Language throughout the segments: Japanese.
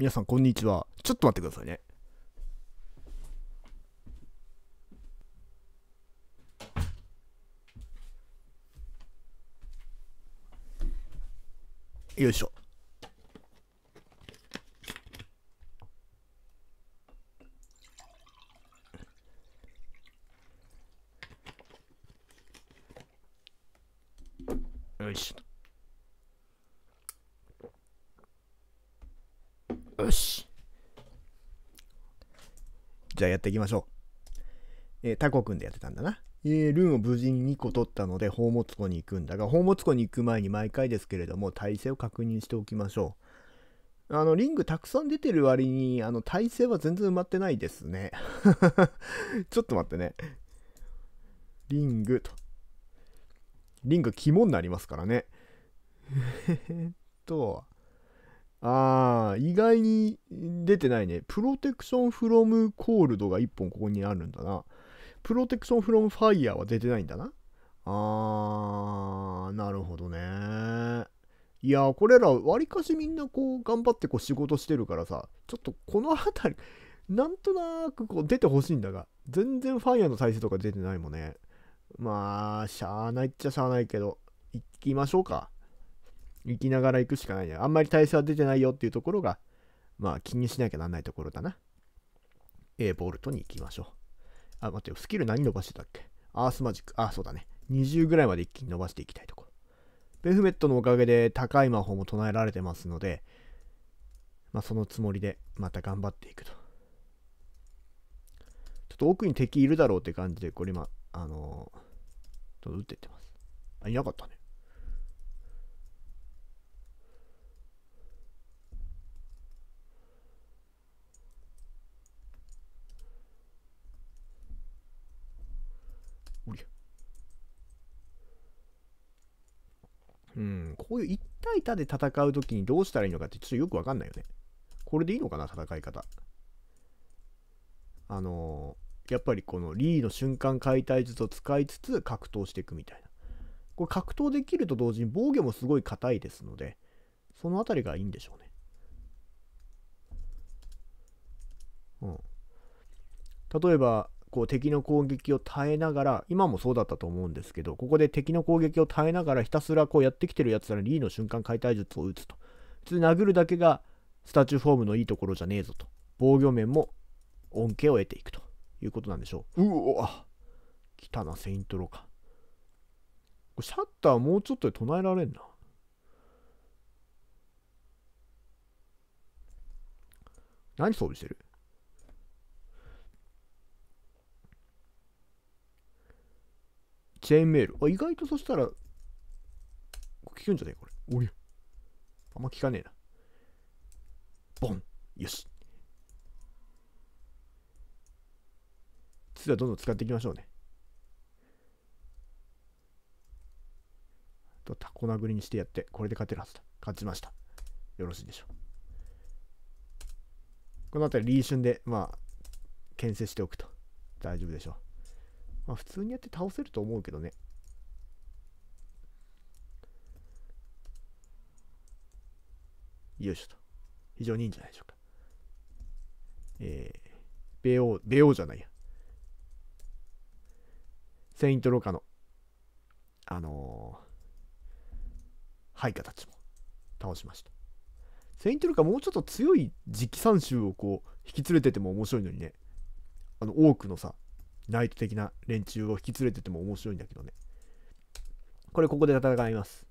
皆さんこんにちは。ちょっと待ってくださいね。よいしょ。っていきましょう。えー、タコくんでやってたんだな。えー、ルーンを無事に2個取ったので宝物庫に行くんだが宝物庫に行く前に毎回ですけれども体勢を確認しておきましょうあのリングたくさん出てる割にあの体勢は全然埋まってないですね ちょっと待ってねリングとリング肝になりますからね えっとああ、意外に出てないね。プロテクションフロムコールドが1本ここにあるんだな。プロテクションフロムファイヤーは出てないんだな。あー、なるほどね。いやこれら、わりかしみんなこう、頑張ってこう仕事してるからさ、ちょっとこの辺り、なんとなくこう出てほしいんだが、全然ファイヤーの体生とか出てないもんね。まあ、しゃーないっちゃしゃーないけど、行きましょうか。生きながら行くしかないね。あんまり体勢は出てないよっていうところが、まあ気にしなきゃなんないところだな。A ボルトに行きましょう。あ、待ってよ。スキル何伸ばしてたっけアースマジック。あ、そうだね。20ぐらいまで一気に伸ばしていきたいとこ。ベフメットのおかげで高い魔法も唱えられてますので、まあそのつもりでまた頑張っていくと。ちょっと奥に敵いるだろうって感じで、これ今、あのー、ちょっと撃ってってます。あ、いなかったね。うん、こういう一対多で戦う時にどうしたらいいのかってちょっとよくわかんないよね。これでいいのかな、戦い方。あのー、やっぱりこのリーの瞬間解体術を使いつつ格闘していくみたいな。これ格闘できると同時に防御もすごい硬いですので、その辺りがいいんでしょうね。うん。例えば、こう敵の攻撃を耐えながら、今もそうだったと思うんですけど、ここで敵の攻撃を耐えながらひたすらこうやってきてるやつらにリーの瞬間解体術を打つと。普通殴るだけがスタチューフォームのいいところじゃねえぞと。防御面も恩恵を得ていくということなんでしょう。うおあ来たな、セイントロか。シャッターもうちょっとで唱えられんな。何装備してるチェーンメール。あ、意外とそしたら、聞くんじゃねえこれ。おや。あんま聞かねえな。ボン。よし。次はどんどん使っていきましょうね。と、タコ殴りにしてやって、これで勝てるはずだ。勝ちました。よろしいでしょう。この辺り、リーシュンで、まあ、牽制しておくと大丈夫でしょう。まあ、普通にやって倒せると思うけどね。よいしょと。非常にいいんじゃないでしょうか。えー、米欧、米欧じゃないや。セイントロカの、あのー、配下たちも倒しました。セイントロカもうちょっと強い磁気三州をこう、引き連れてても面白いのにね。あの、多くのさ、ナイト的な連中を引き連れてても面白いんだけどね。これここで戦います。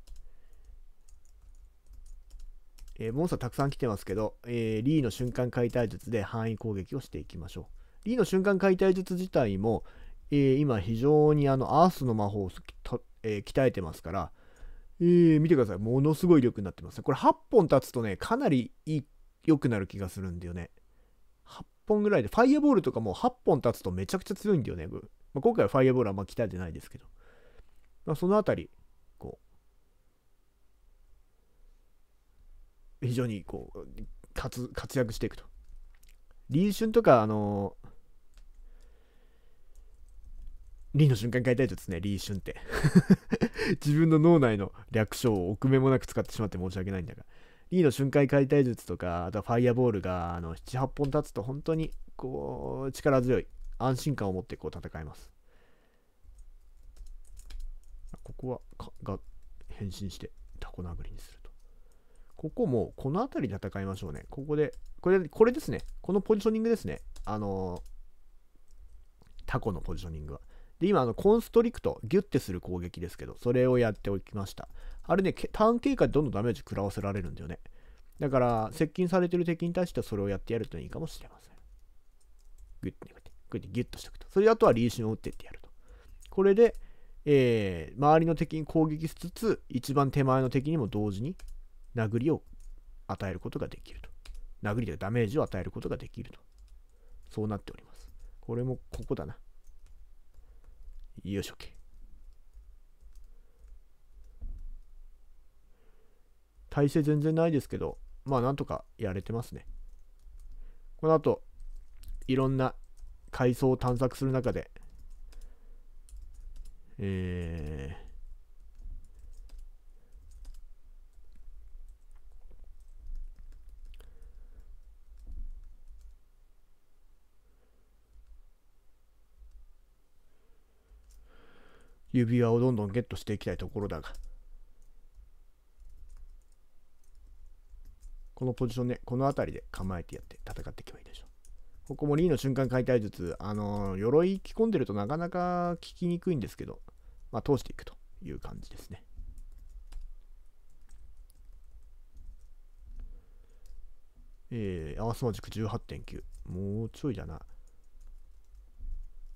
えー、モンスターたくさん来てますけど、えー、リーの瞬間解体術で範囲攻撃をしていきましょう。リーの瞬間解体術自体も、えー、今非常にあのアースの魔法を、え鍛えてますから、えー、見てください。ものすごい力になってますね。これ8本立つとね、かなり良くなる気がするんだよね。本ぐらいで、ファイアボールとかも8本立つとめちゃくちゃ強いんだよね、グまあ、今回はファイアボールはあんま鍛えてないですけど。まあ、そのあたり、こう、非常にこう、活活躍していくと。リーシュンとか、あのー、リーの瞬間変えたいとですね、リーシュンって。自分の脳内の略称を臆面もなく使ってしまって申し訳ないんだが。リーの瞬間解体術とか、あとはファイアボールが、あの、7、8本立つと本当に、こう、力強い、安心感を持ってこう戦います。ここは、が、変身して、タコ殴りにすると。ここも、この辺りで戦いましょうね。ここで、これ、これですね。このポジショニングですね。あのタコのポジショニングは。で、今、あの、コンストリクト、ギュッてする攻撃ですけど、それをやっておきました。あれね、ターン経過でどんどんダメージ食らわせられるんだよね。だから、接近されてる敵に対してはそれをやってやるといいかもしれません。ギュッて、こうやってギュッとしておくと。それであとはリーシンを打ってってやると。これで、えー、周りの敵に攻撃しつつ、一番手前の敵にも同時に殴りを与えることができると。殴りでダメージを与えることができると。そうなっております。これもここだな。よいしょけ。体勢全然ないですけど、まあなんとかやれてますね。この後、いろんな階層を探索する中で、えー、指輪をどんどんゲットしていきたいところだがこのポジションねこの辺りで構えてやって戦っていけばいいでしょうここもリーの瞬間解体術あの鎧着込んでるとなかなか効きにくいんですけど、まあ、通していくという感じですねえー、アースマジック18.9もうちょいだな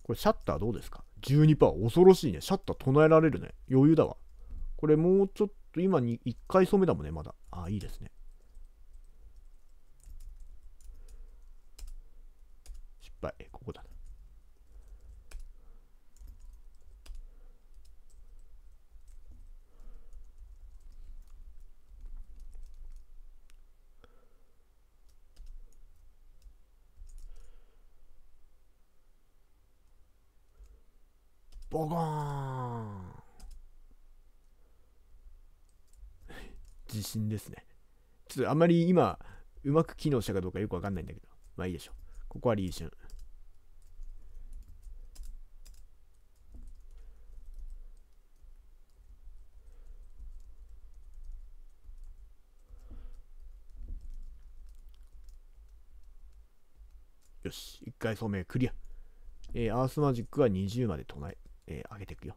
これシャッターどうですか ?12%。恐ろしいね。シャッター唱えられるね。余裕だわ。これもうちょっと、今に1回染めだもんね、まだ。あ、いいですね。失敗。ゴーン地震ですね。ちょっとあまり今、うまく機能したかどうかよくわかんないんだけど。まあいいでしょう。ここはリーシュン。よし、一回聡明クリア。えー、アースマジックは20まで唱え。えー、上げていくよ。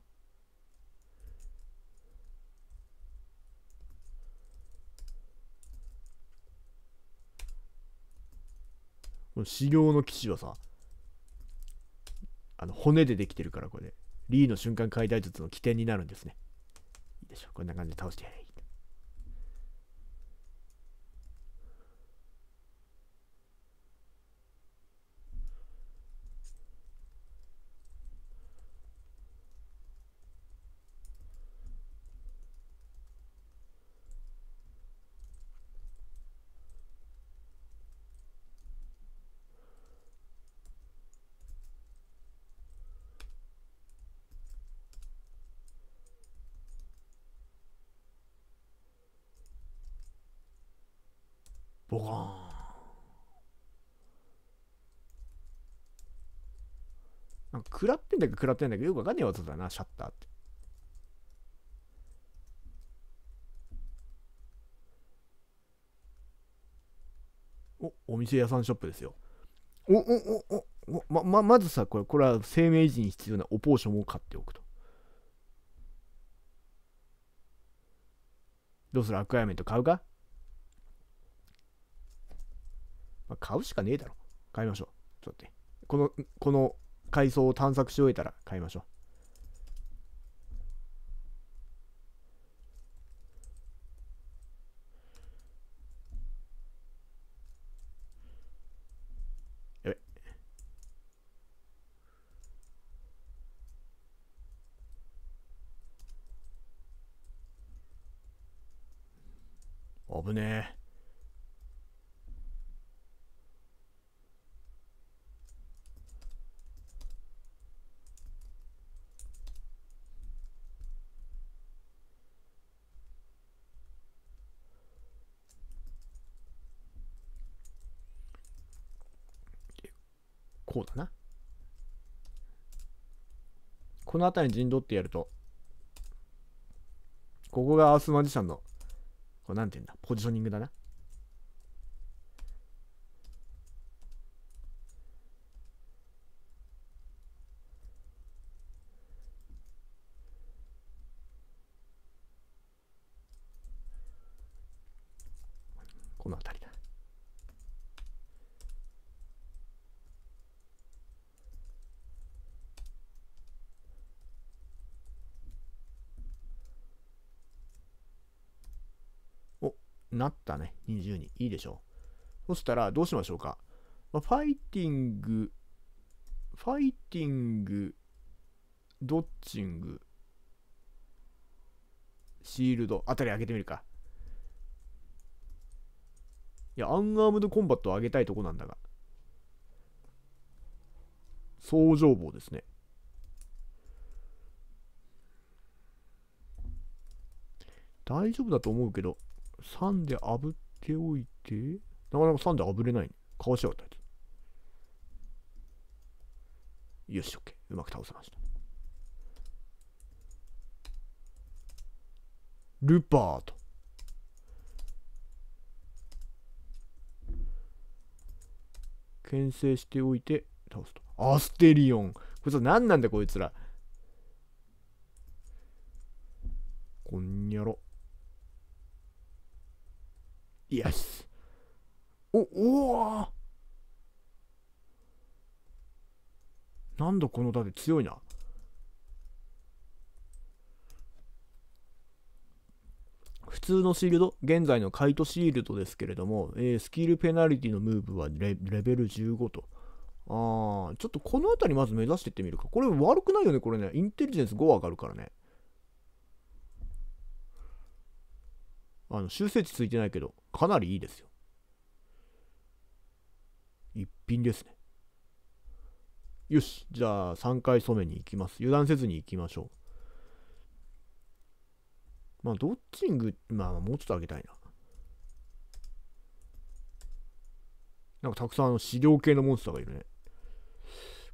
この修行の騎士はさ、あの骨でできてるからこれ、リーの瞬間解体術の起点になるんですね。いいでしょう。こんな感じで倒して、ボカーン。なんか食らってんだけど食らってんだけどよくわかんねえ音だな、シャッターって。お、お店屋さんショップですよ。お、お、お、お、おま、ま、まずさ、これ、これは生命維持に必要なおポーションを買っておくと。どうするアクアメント買うかまあ、買うしかねえだろ。買いましょう。ちょっとこの、この階層を探索し終えたら買いましょう。危ねえ。こうだな。この辺りに陣取ってやると、ここがアースマジシャンの、これなんていうんだ、ポジショニングだな。この辺り。なったね。20人。いいでしょう。そしたら、どうしましょうか。まあ、ファイティング、ファイティング、ドッチング、シールド、あたり上げてみるか。いや、アンアームドコンバットを上げたいとこなんだが。相乗棒ですね。大丈夫だと思うけど、3で炙っておいて、なかなか3で炙れないね。かわしやがったやつ。よし、OK。うまく倒せました。ルパート。牽制しておいて倒すと。アステリオン。こいつは何なんだこいつら。こんにゃろ。Yes. Oh, oh! なんだこの盾強いな。普通のシールド、現在のカイトシールドですけれども、えー、スキルペナルティのムーブはレベル15と。あー、ちょっとこの辺りまず目指していってみるか。これ悪くないよね、これね。インテリジェンス5上がるからね。あの修正値ついてないけど、かなりいいですよ。一品ですね。よし、じゃあ3回染めに行きます。油断せずに行きましょう。まあ、ドッチング、まあ、もうちょっと上げたいな。なんかたくさんあの資料系のモンスターがいるね。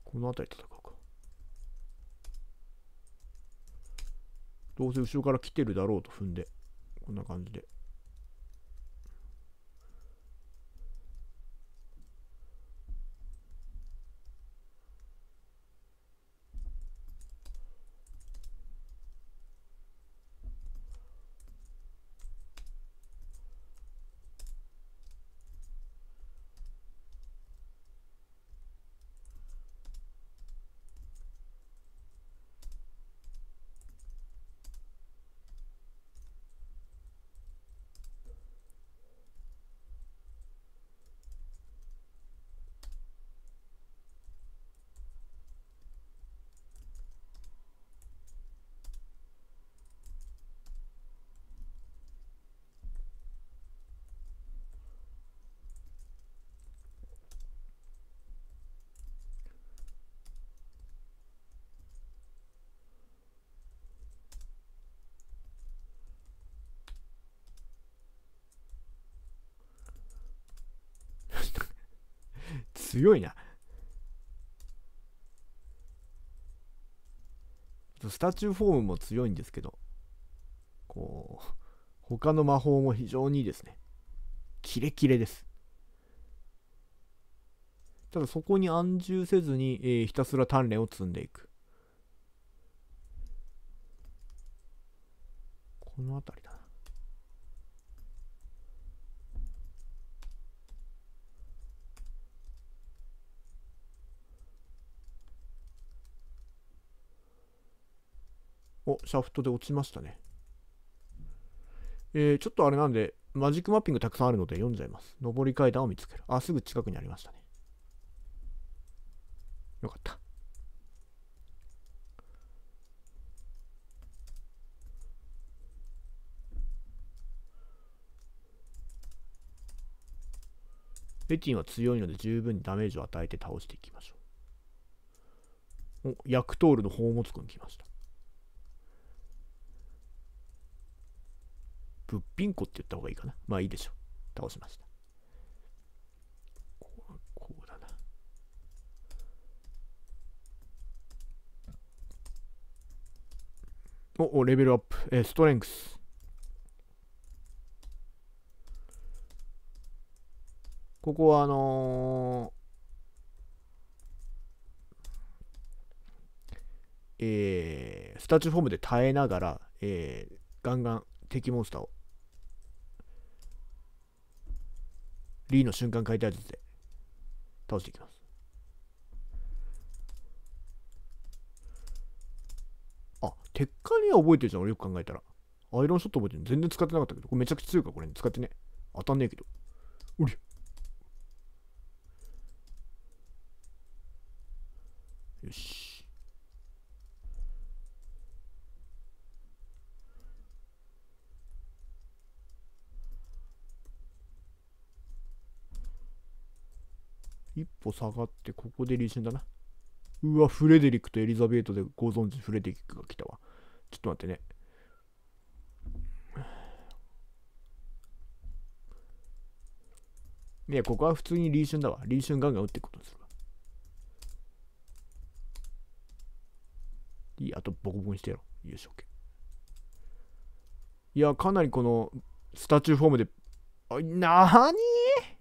この辺り戦うか。どうせ後ろから来てるだろうと踏んで。こんな感じで。強いな。スタチューフォームも強いんですけど、こう、他の魔法も非常にいいですね。キレキレです。ただそこに安住せずに、えー、ひたすら鍛錬を積んでいく。この辺りだ。お、シャフトで落ちましたね。えー、ちょっとあれなんで、マジックマッピングたくさんあるので読んじゃいます。上り階段を見つける。あ、すぐ近くにありましたね。よかった。ペティンは強いので十分にダメージを与えて倒していきましょう。お、ヤクトールの宝物君来ました。ぶっぴんこって言った方がいいかな。まあいいでしょう。倒しました。こうこうだな。お、おレベルアップ。えー、ストレングス。ここはあのー、えー、スタチュフォームで耐えながら、えー、ガンガン敵モンスターをリーの瞬間解体術で倒していきますあ鉄管には覚えてるじゃん俺よく考えたらアイロンショット覚えてる全然使ってなかったけどこれめちゃくちゃ強いからこれ、ね、使ってね当たんねえけどおりよし一歩下がってここでュンだなうわフレデリックとエリザベートでご存知フレデリックが来たわちょっと待ってねいやここは普通にリーシュンだわリーシュンガンガン撃っていくことにするわいいあとボコボコにしてやろうよ優 OK。いやかなりこのスタチューフォームでい、なーにー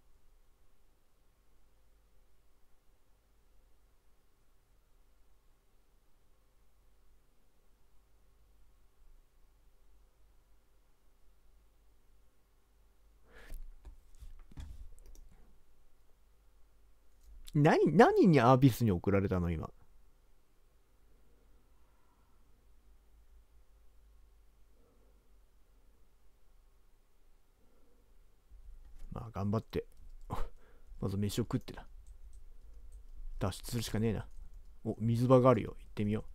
何、何にアービスに送られたの今。まあ、頑張って。まず飯を食ってな。脱出するしかねえな。お、水場があるよ。行ってみよう。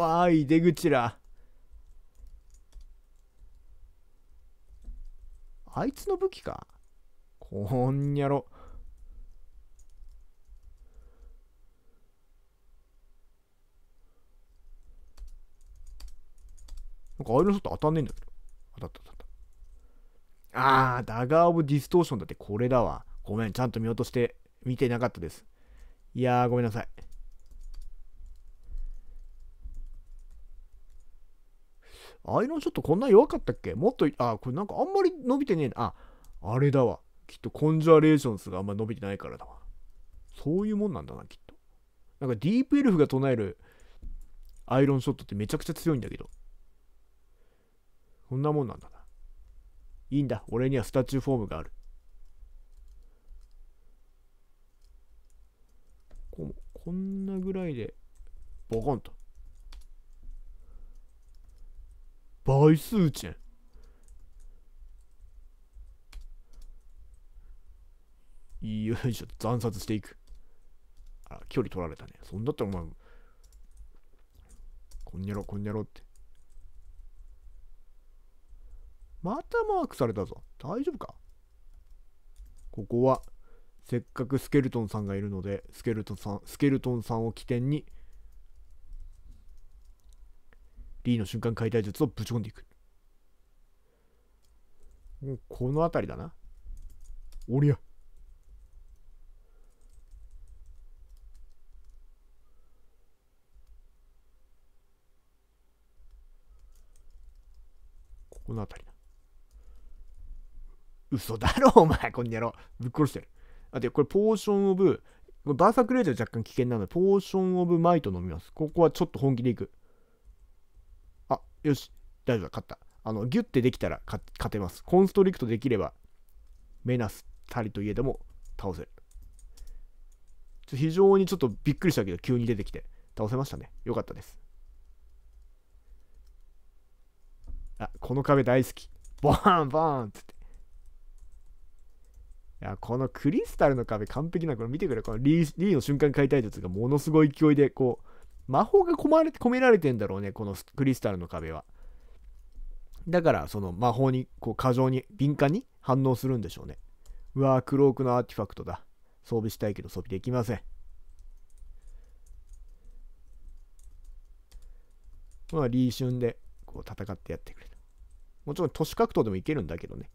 わーい出口らあいつの武器かこんにゃろなんかあいロのショット当たんねえんだけど当たった当たったあーダガー・オブ・ディストーションだってこれだわごめんちゃんと見落として見てなかったですいやーごめんなさいアイロンショットこんな弱かったっけもっと、あ、これなんかあんまり伸びてねえな。あ、あれだわ。きっとコンジャレーションスがあんまり伸びてないからだわ。そういうもんなんだな、きっと。なんかディープエルフが唱えるアイロンショットってめちゃくちゃ強いんだけど。こんなもんなんだな。いいんだ。俺にはスタチューフォームがある。ここんなぐらいで、ボコンと。倍数値。よいしょ、惨殺していく。あ、距離取られたね。そんだったらお前、こんにゃろ、こんにゃろって。またマークされたぞ。大丈夫かここは、せっかくスケルトンさんがいるので、スケルトンさん、スケルトンさんを起点に、リーの瞬間解体術をぶち込んでいく。もうこの辺りだな。おりゃ。この辺りだ。嘘だろ、お前、こんにゃろ。ぶっ殺してる。あ、で、これ、ポーションオブ、バーサクレージー若干危険なので、ポーションオブマイト飲みます。ここはちょっと本気でいく。よし、大丈夫だ、勝った。あの、ギュッてできたら勝てます。コンストリクトできれば、メナス、たりといえども倒せる。非常にちょっとびっくりしたけど、急に出てきて、倒せましたね。よかったです。あ、この壁大好き。ボーン、ボーンっつって。いや、このクリスタルの壁完璧なこれ見てくれ。このリーの瞬間解体術がものすごい勢いで、こう、魔法が込まれ込められてんだろうねこのクリスタルの壁はだからその魔法にこう過剰に敏感に反応するんでしょうねうわークロークのアーティファクトだ装備したいけど装備できませんまあリーシュンでこう戦ってやってくれるもちろん都市格闘でもいけるんだけどね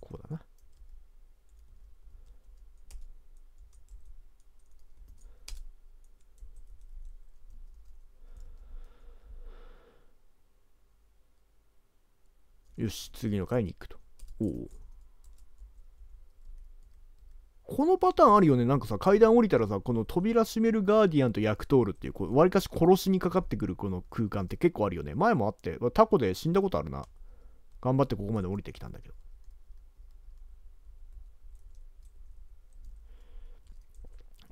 こうだなよし、次の回に行くと。おお。このパターンあるよね。なんかさ、階段降りたらさ、この扉閉めるガーディアンと役通るっていう、わりかし殺しにかかってくるこの空間って結構あるよね。前もあって、タコで死んだことあるな。頑張ってここまで降りてきたんだけど。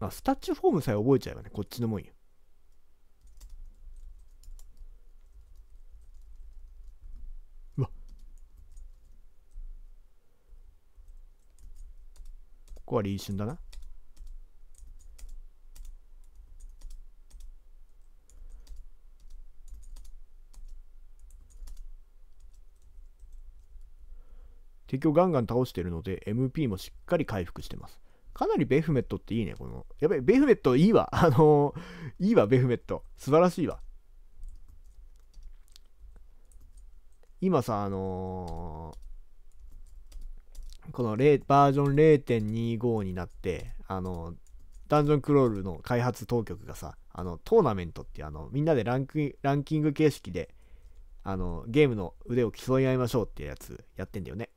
まあ、スタッチフォームさえ覚えちゃえばね、こっちのもんよ。ここは臨春だな。敵をガンガン倒してるので MP もしっかり回復してます。かなりベフメットっていいね、この。やべえ、ベフメットいいわ。あのー、いいわ、ベフメット。素晴らしいわ。今さ、あのーこのバージョン0.25になって、あの、ダンジョンクロールの開発当局がさ、あの、トーナメントってあの、みんなでランクランキング形式で、あの、ゲームの腕を競い合いましょうってやつやってんだよね。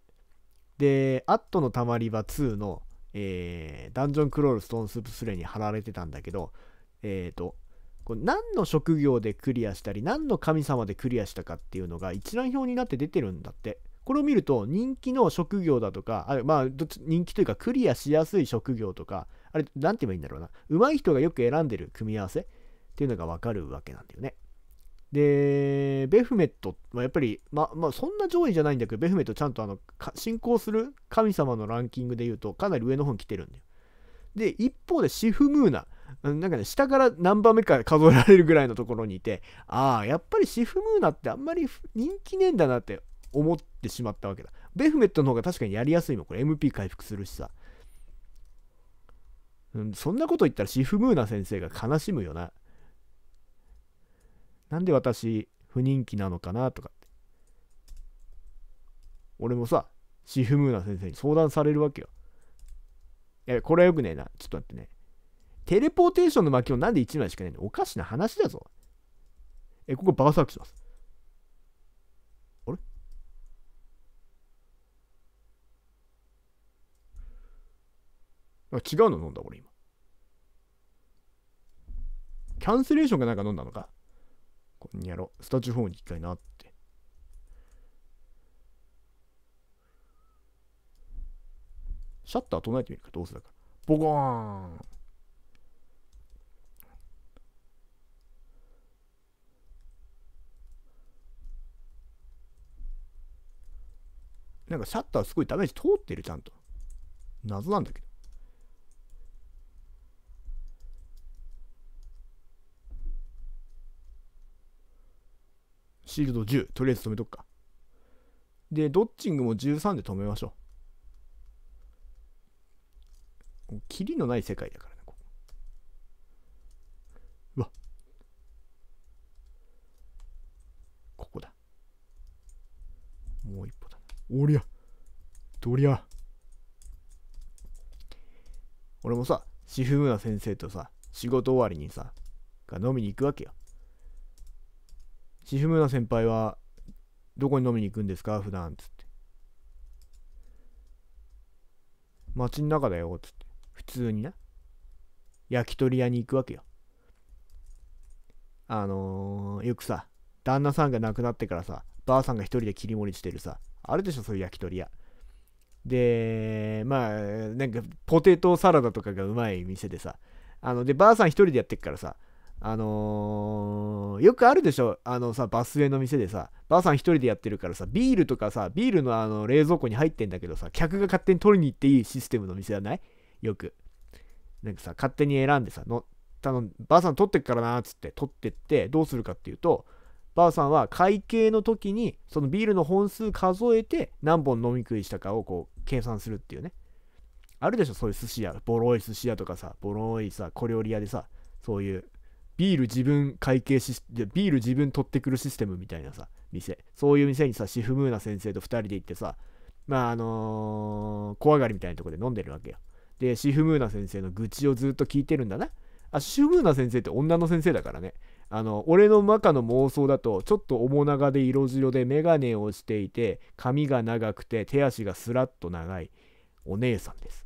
で、アットのたまり場2の、えー、ダンジョンクロールストーンスープスレに貼られてたんだけど、えっ、ー、と、これ何の職業でクリアしたり、何の神様でクリアしたかっていうのが一覧表になって出てるんだって。これを見ると人気の職業だとかあまあ人気というかクリアしやすい職業とかあれ何て言えばいいんだろうな上手い人がよく選んでる組み合わせっていうのが分かるわけなんだよね。で、ベフメットはやっぱり、ま、まあ、そんな上位じゃないんだけど、ベフメットちゃんとあの、信仰する神様のランキングで言うと、かなり上の方に来てるんだよ。で、一方でシフムーナ、なんかね、下から何番目か数えられるぐらいのところにいて、ああ、やっぱりシフムーナってあんまり人気ねえんだなって思ってしまったわけだ。ベフメットの方が確かにやりやすいもん。これ MP 回復するしさ。うん、そんなこと言ったらシフムーナ先生が悲しむよな。なんで私不人気なのかなとかって。俺もさ、シフムーナ先生に相談されるわけよ。え、これはよくねえな。ちょっと待ってね。テレポーテーションの巻きをなんで1枚しかないのおかしな話だぞ。え、ここバーサークします。違うの飲んだ俺今。キャンセレーションがなんか飲んだのか。こんにゃろ、スタジオ方に行きたいなって。シャッター唱えてみるか、どうするかボゴーンなんかシャッターすごいダメージ通ってる、ちゃんと。謎なんだけど。シールド10、とりあえず止めとくか。で、ドッチングも13で止めましょう。キリのない世界だからね、ここ。うわ。ここだ。もう一歩だ。おりゃ。どりゃ。俺もさ、シフムナ先生とさ、仕事終わりにさ、が飲みに行くわけよ。シフムーナ先輩はどこに飲みに行くんですか普段つって。街の中だよつって。普通にな。焼き鳥屋に行くわけよ。あのー、よくさ、旦那さんが亡くなってからさ、ばあさんが一人で切り盛りしてるさ、あるでしょ、そういう焼き鳥屋。で、まあ、なんか、ポテトサラダとかがうまい店でさ、あの、で、ばあさん一人でやってっからさ、あのー、よくあるでしょあのさ、バスへの店でさ、ばあさん一人でやってるからさ、ビールとかさ、ビールのあの冷蔵庫に入ってんだけどさ、客が勝手に取りに行っていいシステムの店じゃないよく。なんかさ、勝手に選んでさ、の頼んばあさん取ってっからなーっつって取ってって、どうするかっていうと、ばあさんは会計の時に、そのビールの本数数えて、何本飲み食いしたかをこう、計算するっていうね。あるでしょそういう寿司屋、ボロい寿司屋とかさ、ボロいさ、小料理屋でさ、そういうビール自分会計システム、ビール自分取ってくるシステムみたいなさ、店。そういう店にさ、シフムーナ先生と2人で行ってさ、まああのー、怖がりみたいなとこで飲んでるわけよ。で、シフムーナ先生の愚痴をずっと聞いてるんだな。あ、シフムーナ先生って女の先生だからね。あの、俺の中の妄想だと、ちょっと面長で色白で眼鏡をしていて、髪が長くて手足がスラッと長いお姉さんです。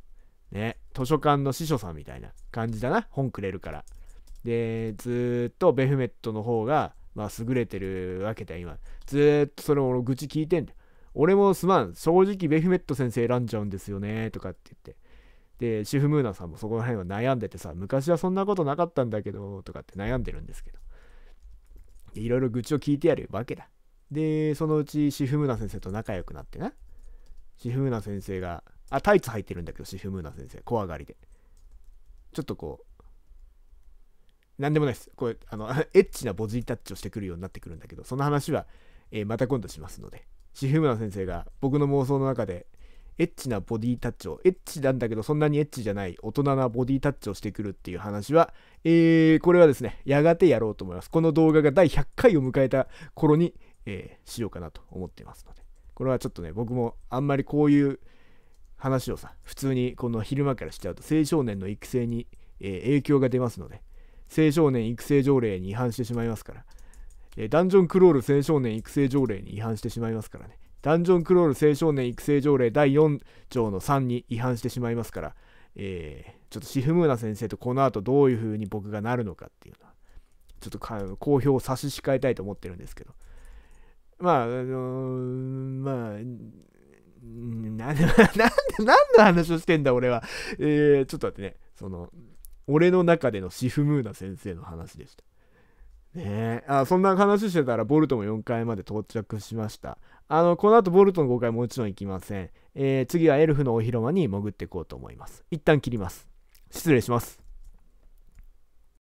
ね、図書館の司書さんみたいな感じだな。本くれるから。で、ずっとベフメットの方が、まあ、優れてるわけだよ、今。ずっとそれを愚痴聞いてんだよ。俺もすまん。正直、ベフメット先生選んじゃうんですよね、とかって言って。で、シフムーナさんもそこら辺は悩んでてさ、昔はそんなことなかったんだけど、とかって悩んでるんですけど。いろいろ愚痴を聞いてやるわけだ。で、そのうちシフムーナ先生と仲良くなってな。シフムーナ先生が、あ、タイツ入ってるんだけど、シフムーナ先生、怖がりで。ちょっとこう、何でもないです。これ、あの、エッチなボディタッチをしてくるようになってくるんだけど、その話は、えー、また今度しますので、シフムナ先生が僕の妄想の中で、エッチなボディタッチを、エッチなんだけど、そんなにエッチじゃない、大人なボディタッチをしてくるっていう話は、えー、これはですね、やがてやろうと思います。この動画が第100回を迎えた頃に、えー、しようかなと思っていますので、これはちょっとね、僕もあんまりこういう話をさ、普通にこの昼間からしちゃうと、青少年の育成に、えー、影響が出ますので、青少年育成条例に違反してしまいますから、えダンジョンクロール青少年育成条例に違反してしまいますからね、ダンジョンクロール青少年育成条例第4条の3に違反してしまいますから、えー、ちょっとシフムーナ先生とこの後どういう風に僕がなるのかっていうのは、ちょっと公表を差し控えたいと思ってるんですけど、まあ、あのー、まあ、なんで、なんで、何の話をしてんだ、俺は。えー、ちょっと待ってね。その、俺の中でのシフムーナ先生の話でした。ねえ。あ、そんな話してたら、ボルトも4階まで到着しました。あの、この後、ボルトの5階もちろん行きません。えー、次はエルフのお広間に潜っていこうと思います。一旦切ります。失礼します。